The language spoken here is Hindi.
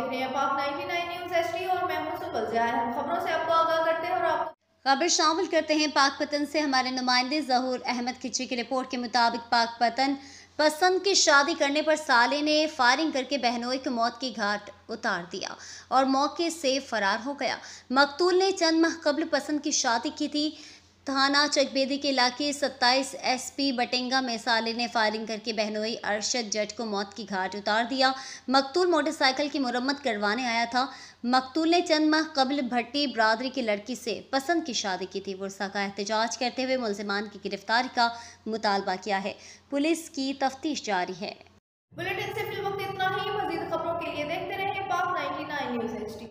देख रहे हैं पाक 99 न्यूज एचडी और मैं हूं सुबल जाय हम खबरों से आपको आगाह करते हैं और आप खबर शामिल करते हैं पाक पतन से हमारे नुमाइंदे जहूर अहमद खिची की रिपोर्ट के मुताबिक पाक पतन पसंद की शादी करने पर साले ने फायरिंग करके बहनोई को मौत की घाट उतार दिया और मौके से फरार हो गया मकतूल ने चंद माह कबल पसंद की शादी की थी थाना चकबेदी के इलाके 27 एसपी बटेंगा साले ने फायरिंग करके बहनोई अरशद जट को मौत की घाट उतार दिया मकतूल मोटरसाइकिल की मुरम्मत करवाने आया था मकतूल ने चंद माह कबल भट्टी बरदरी की लड़की से पसंद की शादी की थी वर्षा का एहतजाज करते हुए मुलजमान की गिरफ्तारी का मुतालबा किया है पुलिस की तफ्तीश जारी है बुलेटिन से फिल्म इतना ही मजीद खबरों के लिए देखते रहे पाक न्यूज एच